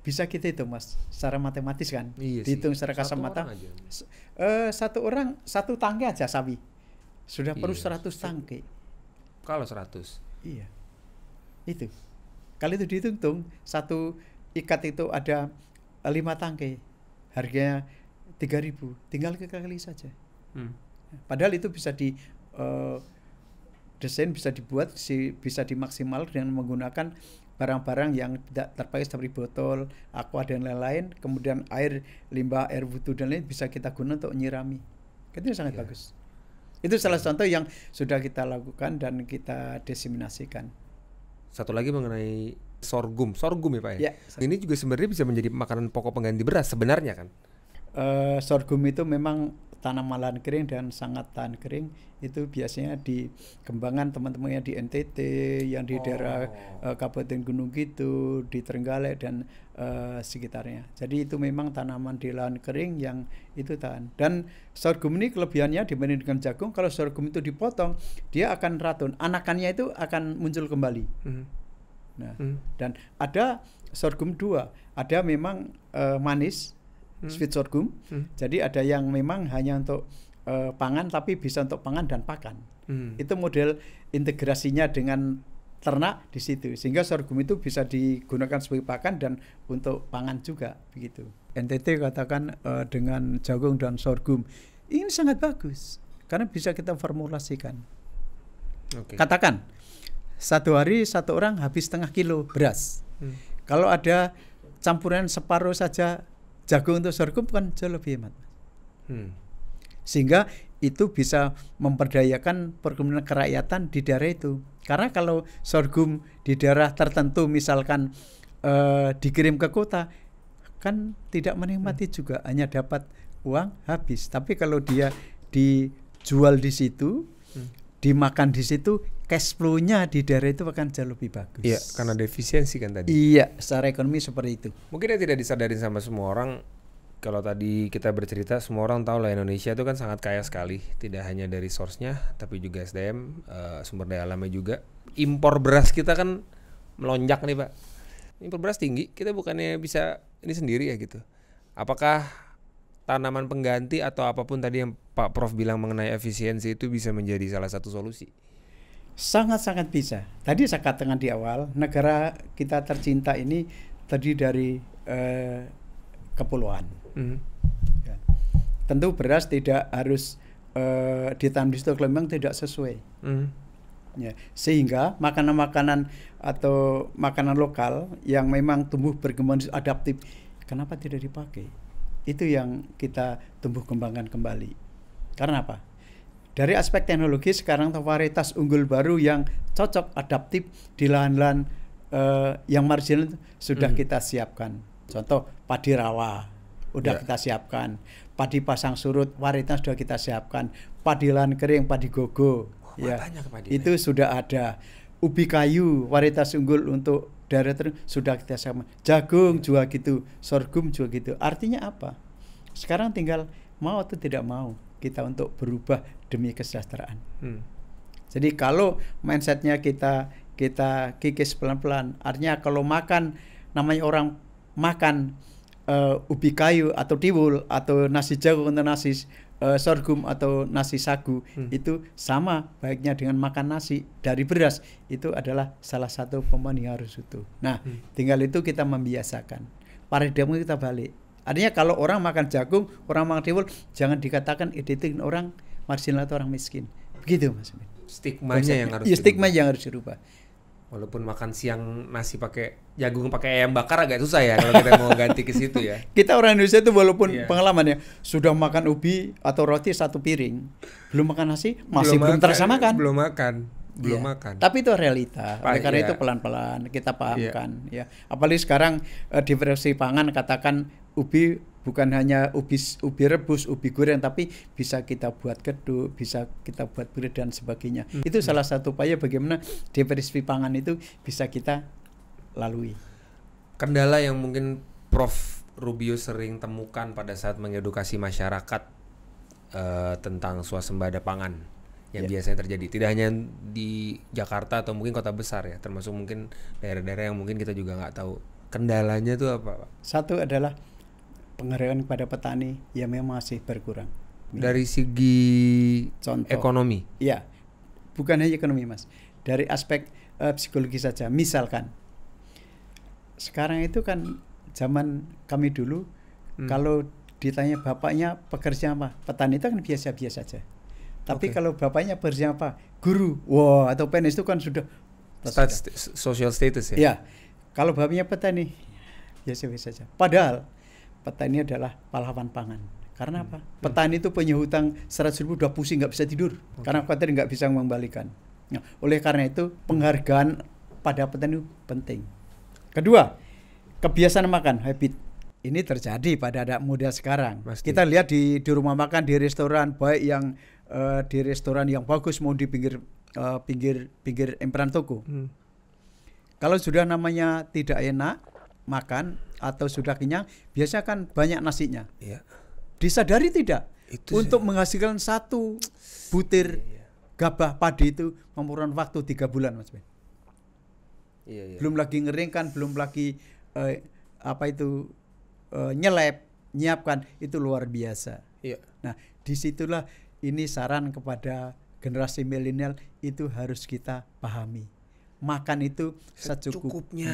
Bisa kita itu Mas, secara matematis kan. Iya Dihitung secara kasat mata. Orang uh, satu orang satu tangki aja sapi. Sudah perlu iya. 100 tangki. Kalau 100. Iya. Itu. Kalau itu dihitung satu ikat itu ada eh, lima tangkai. Harganya tiga ribu, tinggal ke kali saja. Hmm Padahal itu bisa di uh, desain bisa dibuat bisa dimaksimal dengan menggunakan barang-barang yang tidak terpakai seperti botol, aqua dan lain-lain, kemudian air limbah air butuh dan lain bisa kita gunakan untuk menyirami. Itu sangat ya. bagus. Itu salah contoh iya. yang sudah kita lakukan dan kita diseminasikan. Satu lagi mengenai sorghum, sorghum ya Pak ya. ya sorghum. Ini juga sebenarnya bisa menjadi makanan pokok pengganti beras sebenarnya kan. Uh, sorghum itu memang tanaman lahan kering dan sangat tahan kering itu biasanya di kembangan teman-temannya di NTT yang di oh. daerah uh, Kabupaten Gunung Kidul di Trenggalek dan uh, sekitarnya jadi itu memang tanaman di lahan kering yang itu tahan dan sorghum ini kelebihannya dibanding dengan jagung kalau sorghum itu dipotong dia akan ratun anakannya itu akan muncul kembali mm -hmm. nah -hmm. dan ada sorghum dua ada memang uh, manis hmm. sweet sorghum. Hmm. Jadi ada yang memang hanya untuk uh, pangan tapi bisa untuk pangan dan pakan. Hmm. Itu model integrasinya dengan ternak di situ sehingga sorghum itu bisa digunakan sebagai pakan dan untuk pangan juga begitu. NTT katakan uh, dengan jagung dan sorghum ini sangat bagus karena bisa kita formulasikan. Okay. Katakan satu hari satu orang habis setengah kilo beras. Hmm. Kalau ada campuran separuh saja jago untuk sorghum kan jauh lebih hemat. Hmm. Sehingga itu bisa memperdayakan perkembangan kerakyatan di daerah itu. Karena kalau sorghum di daerah tertentu misalkan eh, dikirim ke kota kan tidak menikmati hmm. juga hanya dapat uang habis. Tapi kalau dia dijual di situ hmm dimakan di situ cash flow-nya di daerah itu akan jauh lebih bagus. Iya, karena defisiensi kan tadi. Iya, secara ekonomi seperti itu. Mungkin yang tidak disadari sama semua orang kalau tadi kita bercerita semua orang tahu lah Indonesia itu kan sangat kaya sekali, tidak hanya dari source-nya tapi juga SDM, uh, eh, sumber daya alamnya juga. Impor beras kita kan melonjak nih, Pak. Impor beras tinggi, kita bukannya bisa ini sendiri ya gitu. Apakah tanaman pengganti atau apapun tadi yang Pak Prof bilang mengenai efisiensi itu bisa menjadi salah satu solusi? Sangat-sangat bisa. Tadi saya katakan di awal, negara kita tercinta ini tadi dari eh, kepulauan. Mm-hmm. Ya. Tentu beras tidak harus eh, ditanam di situ kalau memang tidak sesuai. Mm-hmm. Ya. Sehingga makanan-makanan atau makanan lokal yang memang tumbuh berkembang adaptif, kenapa tidak dipakai? itu yang kita tumbuh kembangkan kembali. Karena apa? Dari aspek teknologi sekarang varietas unggul baru yang cocok adaptif di lahan-lahan uh, yang marginal sudah hmm. kita siapkan. Contoh padi rawa sudah yeah. kita siapkan, padi pasang surut varietas sudah kita siapkan, padi lahan kering, padi gogo. Oh, ya. Itu sudah ada. Ubi kayu varietas unggul untuk daerah tertentu sudah kita sama jagung juga gitu sorghum juga gitu artinya apa sekarang tinggal mau atau tidak mau kita untuk berubah demi kesejahteraan hmm. jadi kalau mindsetnya kita kita kikis pelan-pelan artinya kalau makan namanya orang makan uh, ubi kayu atau tiwul atau nasi jagung atau nasi uh, sorghum atau nasi sagu hmm. itu sama baiknya dengan makan nasi dari beras itu adalah salah satu yang harus itu. Nah, hmm. tinggal itu kita membiasakan. Paradigma kita balik. Artinya kalau orang makan jagung, orang makan tiwul, jangan dikatakan identik orang marginal atau orang miskin. Begitu Mas. Stigmanya yang harus. Ya, stigma yang harus dirubah. Walaupun makan siang nasi pakai jagung pakai ayam bakar agak susah ya kalau kita mau ganti ke situ ya. Kita orang Indonesia itu walaupun yeah. pengalaman ya sudah makan ubi atau roti satu piring, belum makan nasi masih belum, belum makan, tersamakan. Belum makan, belum yeah. makan. Tapi itu realita. Oleh karena yeah. itu pelan-pelan kita iya. pahamkan yeah. ya. Apalagi sekarang uh, eh, diversi pangan katakan ubi bukan hanya ubi ubi rebus, ubi goreng, tapi bisa kita buat keduk, bisa kita buat puree dan sebagainya. Hmm. Itu salah satu upaya bagaimana diversifikasi pangan itu bisa kita lalui. Kendala yang mungkin Prof Rubio sering temukan pada saat mengedukasi masyarakat uh, tentang swasembada pangan yang yeah. biasanya terjadi. Tidak hanya di Jakarta atau mungkin kota besar ya, termasuk mungkin daerah-daerah yang mungkin kita juga nggak tahu kendalanya itu apa. Satu adalah penghargaan kepada petani ya memang masih berkurang. Dari segi Contoh, ekonomi. Ya, bukan hanya ekonomi mas. Dari aspek uh, psikologi saja. Misalkan sekarang itu kan zaman kami dulu hmm. kalau ditanya bapaknya pekerja apa, petani itu kan biasa-biasa saja. Tapi okay. kalau bapaknya pekerja apa, guru, wow atau penis itu kan sudah Stat social status ya. Ya, kalau bapaknya petani biasa-biasa saja. Padahal petani adalah pahlawan pangan. Karena hmm. apa? Petani itu punya hutang 100 ribu udah pusing nggak bisa tidur okay. karena khawatir nggak bisa mengembalikan. Nah, oleh karena itu penghargaan pada petani penting. Kedua, kebiasaan makan habit. Ini terjadi pada anak muda sekarang. Pasti. Kita lihat di di rumah makan, di restoran baik yang uh, di restoran yang bagus mau di pinggir uh, pinggir pinggir emperan toko. Hmm. Kalau sudah namanya tidak enak makan atau sudah kenyang, biasanya kan banyak nasinya. Ya. Disadari tidak? Itu Untuk sih. menghasilkan satu butir ya. gabah padi itu memerlukan waktu tiga bulan, Mas Ben. Ya, Belum lagi ngeringkan, belum lagi eh, apa itu eh, nyelep, nyiapkan itu luar biasa. Ya. Nah, disitulah ini saran kepada generasi milenial itu harus kita pahami. Makan itu secukupnya. secukupnya.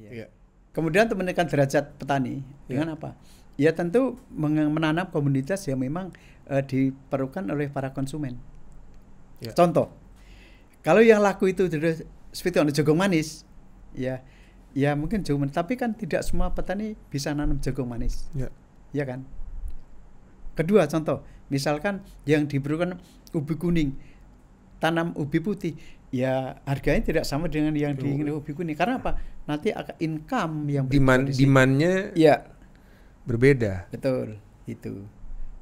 Ya. Ya. Kemudian untuk menekan derajat petani ya. dengan apa? Ya tentu menanam komunitas yang memang uh, diperlukan oleh para konsumen. Ya. Contoh, kalau yang laku itu sudah seperti untuk jagung manis, ya, ya mungkin jagung manis. Tapi kan tidak semua petani bisa nanam jagung manis, ya, ya kan. Kedua contoh, misalkan yang diperlukan ubi kuning, tanam ubi putih ya harganya tidak sama dengan yang Tuh. diingini hobi ini karena apa nanti akan income yang demand di demandnya ya berbeda betul itu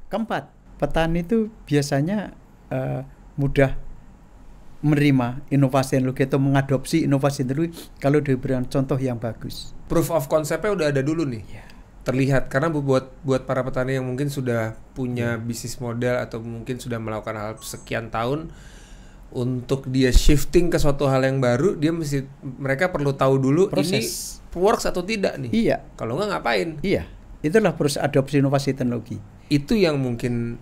keempat petani itu biasanya uh, mudah menerima inovasi yang teknologi atau mengadopsi inovasi yang teknologi kalau diberikan contoh yang bagus proof of conceptnya udah ada dulu nih ya. terlihat karena buat buat para petani yang mungkin sudah punya ya. bisnis model atau mungkin sudah melakukan hal sekian tahun untuk dia shifting ke suatu hal yang baru dia mesti mereka perlu tahu dulu Proses. ini works atau tidak nih iya kalau nggak ngapain iya itulah proses adopsi inovasi teknologi itu yang mungkin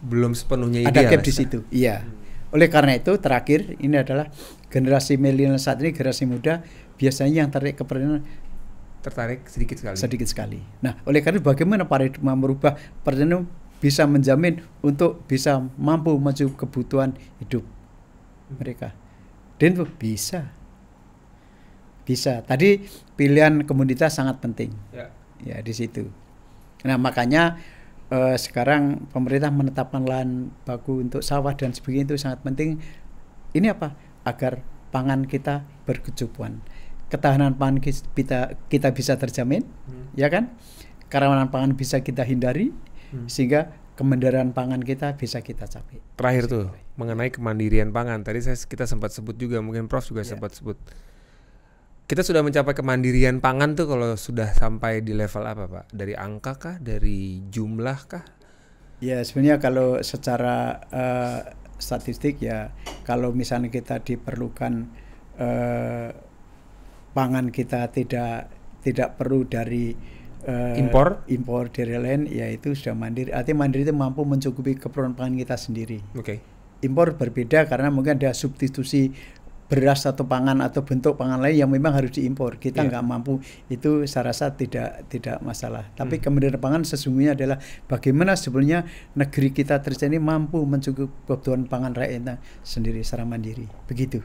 belum sepenuhnya ideal ada gap di situ iya oleh karena itu terakhir ini adalah generasi milenial saat ini generasi muda biasanya yang tertarik ke tertarik sedikit sekali sedikit sekali nah oleh karena itu bagaimana paradigma merubah pertanian bisa menjamin untuk bisa mampu maju kebutuhan hidup mereka dan bisa bisa tadi pilihan komunitas sangat penting ya, ya di situ nah makanya eh, sekarang pemerintah menetapkan lahan baku untuk sawah dan sebagainya itu sangat penting ini apa agar pangan kita berkecukupan, ketahanan pangan kita kita bisa terjamin hmm. ya kan kerawanan pangan bisa kita hindari hmm. sehingga kemandirian pangan kita bisa kita capai. Terakhir bisa tuh capai. mengenai kemandirian pangan. Tadi saya kita sempat sebut juga mungkin Prof juga yeah. sempat sebut. Kita sudah mencapai kemandirian pangan tuh kalau sudah sampai di level apa, Pak? Dari angka kah, dari jumlah kah? Ya, sebenarnya kalau secara uh, statistik ya kalau misalnya kita diperlukan uh, pangan kita tidak tidak perlu dari uh, impor impor dari lain yaitu sudah mandiri artinya mandiri itu mampu mencukupi keperluan pangan kita sendiri oke okay. impor berbeda karena mungkin ada substitusi beras atau pangan atau bentuk pangan lain yang memang harus diimpor kita iya. nggak yeah. mampu itu saya rasa tidak tidak masalah tapi hmm. kementerian pangan sesungguhnya adalah bagaimana sebenarnya negeri kita tercinta ini mampu mencukupi kebutuhan pangan rakyatnya sendiri secara mandiri begitu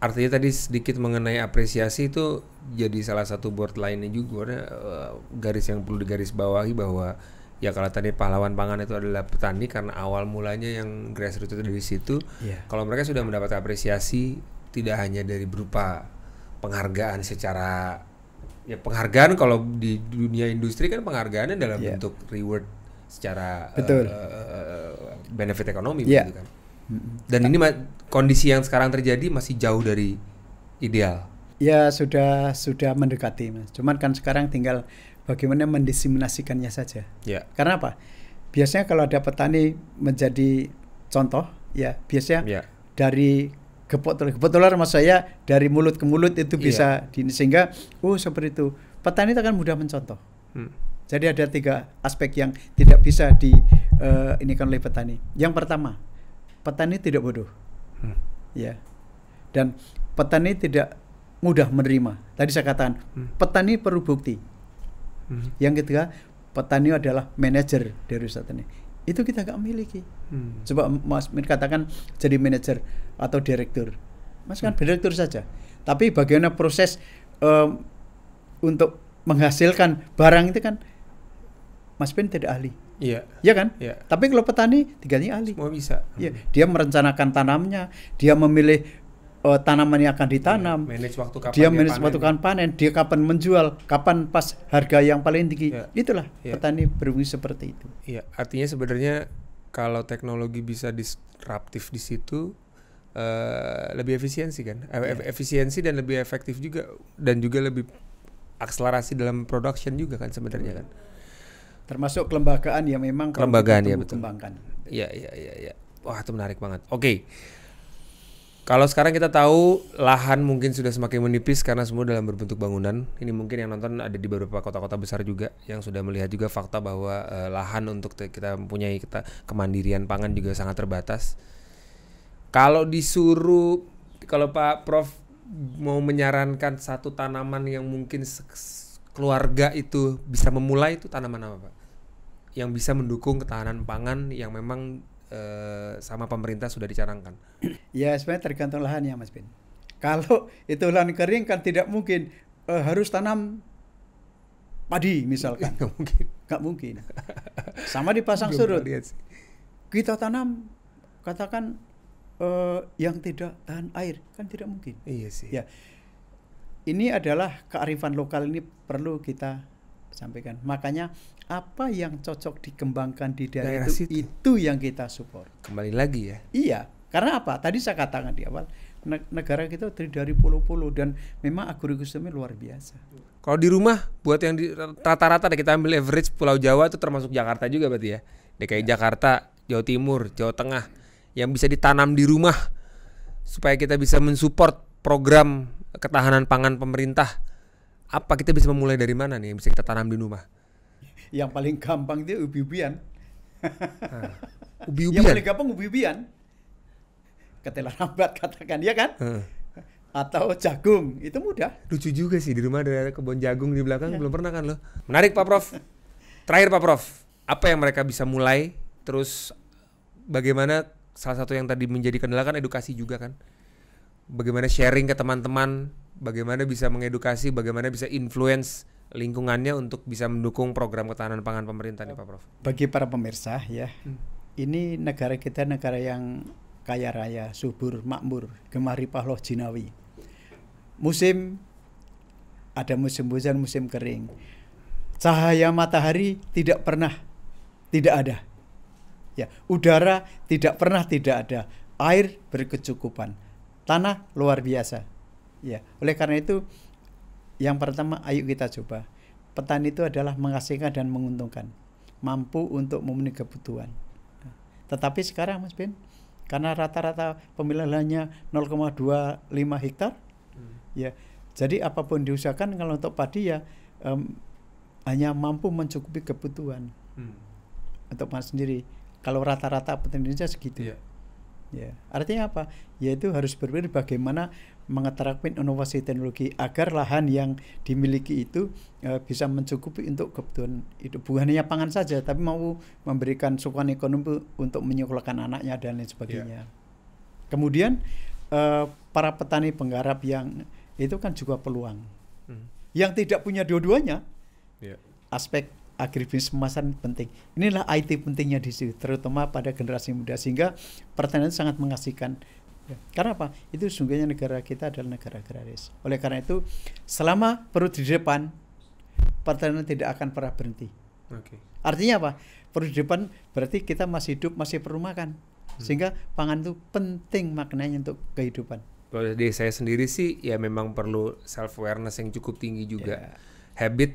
artinya tadi sedikit mengenai apresiasi itu jadi salah satu board lainnya juga karena uh, garis yang perlu digarisbawahi bahwa ya kalau tadi pahlawan pangan itu adalah petani karena awal mulanya yang grassroots itu dari situ yeah. kalau mereka sudah mendapat apresiasi tidak hanya dari berupa penghargaan secara ya penghargaan kalau di dunia industri kan penghargaannya dalam yeah. bentuk reward secara Betul. Uh, uh, benefit ekonomi yeah. Iya. gitu kan. Dan ini kondisi yang sekarang terjadi masih jauh dari ideal. Ya sudah sudah mendekati mas. Cuman kan sekarang tinggal bagaimana mendisimulasikannya saja. Ya. Karena apa? Biasanya kalau ada petani menjadi contoh, ya biasanya ya. dari gepok telur, gepok mas saya dari mulut ke mulut itu ya. bisa ya. di, sehingga oh seperti itu petani itu akan mudah mencontoh. Hmm. Jadi ada tiga aspek yang tidak bisa di uh, ini kan oleh petani. Yang pertama, petani tidak bodoh hmm. ya dan petani tidak mudah menerima tadi saya katakan hmm. petani perlu bukti hmm. yang ketiga petani adalah manajer dari wisata ini itu kita nggak miliki hmm. coba mas katakan jadi manajer atau direktur mas kan hmm. direktur saja tapi bagaimana proses um, untuk menghasilkan barang itu kan Mas Pin tidak ahli. Iya. Iya kan? Iya. Tapi kalau petani tiganya ahli. Semua bisa. Iya. Dia merencanakan tanamnya, dia memilih uh, tanaman yang akan ditanam. Iya, manage waktu kapan dia manage panen. waktu kapan panen, dia kapan menjual, kapan pas harga yang paling tinggi. Iya. Itulah iya. petani berfungsi seperti itu. Iya, artinya sebenarnya kalau teknologi bisa disruptif di situ uh, lebih efisiensi kan. E, e, yeah. Efisiensi dan lebih efektif juga dan juga lebih akselerasi dalam production juga kan sebenarnya kan. Termasuk kelembagaan yang memang kelembagaan ya betul. Kembangkan. Iya iya iya iya. Wah itu menarik banget. Oke. Okay. Kalau sekarang kita tahu lahan mungkin sudah semakin menipis karena semua dalam berbentuk bangunan. Ini mungkin yang nonton ada di beberapa kota-kota besar juga yang sudah melihat juga fakta bahwa uh, lahan untuk kita mempunyai kita kemandirian pangan juga sangat terbatas. Kalau disuruh kalau Pak Prof mau menyarankan satu tanaman yang mungkin keluarga itu bisa memulai itu tanaman apa Pak? yang bisa mendukung ketahanan pangan yang memang eh, sama pemerintah sudah dicarangkan? Ya sebenarnya tergantung lahan ya Mas Bin. Kalau itu lahan kering kan tidak mungkin eh, harus tanam padi misalkan. Gak mungkin. Gak mungkin. Sama dipasang surut. Kita tanam katakan eh, yang tidak tahan air kan tidak mungkin. Iya sih. Ya. Ini adalah kearifan lokal ini perlu kita sampaikan. Makanya apa yang cocok dikembangkan di daerah, daerah itu situ. itu yang kita support. Kembali lagi ya. Iya, karena apa? Tadi saya katakan di awal negara kita terdiri dari pulau-pulau dan memang agrikulturnya luar biasa. Kalau di rumah buat yang rata-rata kita ambil average Pulau Jawa itu termasuk Jakarta juga berarti ya. DKI ya. Jakarta, Jawa Timur, Jawa Tengah yang bisa ditanam di rumah supaya kita bisa mensupport program ketahanan pangan pemerintah. Apa kita bisa memulai dari mana nih yang bisa kita tanam di rumah? yang paling gampang dia ubi-ubian. Ah. ubi-ubian. yang paling gampang ubi-ubian. Ketela rambat katakan dia kan? Atau jagung, itu mudah. Lucu juga sih di rumah ada kebun jagung di belakang ya. belum pernah kan lo. Menarik Pak Prof. Terakhir Pak Prof, apa yang mereka bisa mulai terus bagaimana salah satu yang tadi menjadi kendala kan edukasi juga kan? Bagaimana sharing ke teman-teman, bagaimana bisa mengedukasi, bagaimana bisa influence lingkungannya untuk bisa mendukung program ketahanan pangan pemerintah nih Pak Prof. Bagi para pemirsa ya, hmm. ini negara kita negara yang kaya raya, subur, makmur, gemari pahloh jinawi. Musim ada musim hujan, musim kering. Cahaya matahari tidak pernah tidak ada. Ya, udara tidak pernah tidak ada. Air berkecukupan. Tanah luar biasa. Ya, oleh karena itu yang pertama, ayo kita coba. Petani itu adalah menghasilkan dan menguntungkan. Mampu untuk memenuhi kebutuhan. Tetapi sekarang Mas Ben, karena rata-rata pemilihannya 0,25 hektar, hmm. ya. Jadi apapun diusahakan kalau untuk padi ya um, hanya mampu mencukupi kebutuhan hmm. untuk mas sendiri. Kalau rata-rata petani Indonesia segitu. Yeah. Ya, artinya apa? Yaitu harus berpikir bagaimana mengeterapkan inovasi teknologi agar lahan yang dimiliki itu e, bisa mencukupi untuk kebutuhan itu bukan hanya pangan saja, tapi mau memberikan sukuan ekonomi untuk menyekolahkan anaknya dan lain sebagainya. Yeah. Kemudian e, para petani penggarap yang itu kan juga peluang. Mm. Yang tidak punya dua-duanya, yeah. aspek agribisnis pemasaran penting. Inilah IT pentingnya di situ, terutama pada generasi muda sehingga pertanian sangat mengasihkan. Ya. Karena apa? Itu sungguhnya negara kita adalah negara agraris. Oleh karena itu, selama perut di depan, pertanian tidak akan pernah berhenti. Okay. Artinya apa? Perut di depan berarti kita masih hidup, masih perlu makan. Hmm. Sehingga pangan itu penting maknanya untuk kehidupan. Kalau dari saya sendiri sih ya memang perlu self awareness yang cukup tinggi juga. Yeah. Habit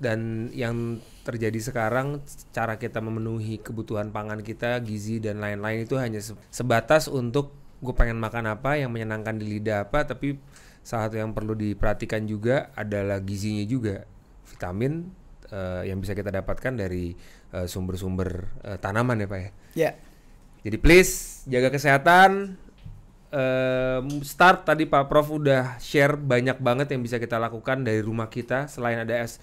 dan yang terjadi sekarang cara kita memenuhi kebutuhan pangan kita gizi dan lain-lain itu hanya sebatas untuk gue pengen makan apa yang menyenangkan di lidah apa tapi salah satu yang perlu diperhatikan juga adalah gizinya juga vitamin uh, yang bisa kita dapatkan dari eh, sumber-sumber uh, tanaman ya pak ya yeah. jadi please jaga kesehatan Um, start tadi Pak Prof udah share banyak banget yang bisa kita lakukan dari rumah kita selain ada es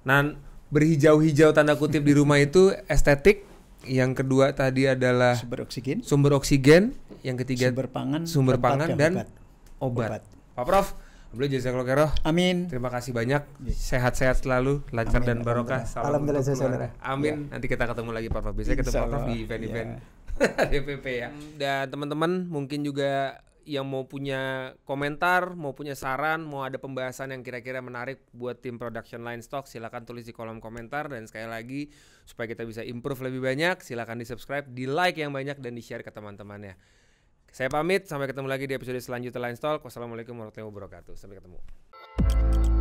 Nah, berhijau-hijau tanda kutip di rumah itu estetik. Yang kedua tadi adalah sumber oksigen. Sumber oksigen. Yang ketiga sumber pangan. Sumber pangan dan obat. obat. Pak Prof, beliau jasa kalau Amin. Terima kasih banyak. Iya. Sehat-sehat selalu, lancar Amin, dan barokah. Salam Alhamdulillah. Amin. Ya. Nanti kita ketemu lagi Pak Prof. Bisa ketemu Pak Prof di event-event ya. DPP ya. Dan teman-teman mungkin juga yang mau punya komentar, mau punya saran, mau ada pembahasan yang kira-kira menarik buat tim production line stock, silahkan tulis di kolom komentar dan sekali lagi supaya kita bisa improve lebih banyak, silahkan di subscribe, di like yang banyak dan di share ke teman-temannya. Saya pamit, sampai ketemu lagi di episode selanjutnya line stock. Wassalamualaikum warahmatullahi wabarakatuh. Sampai ketemu.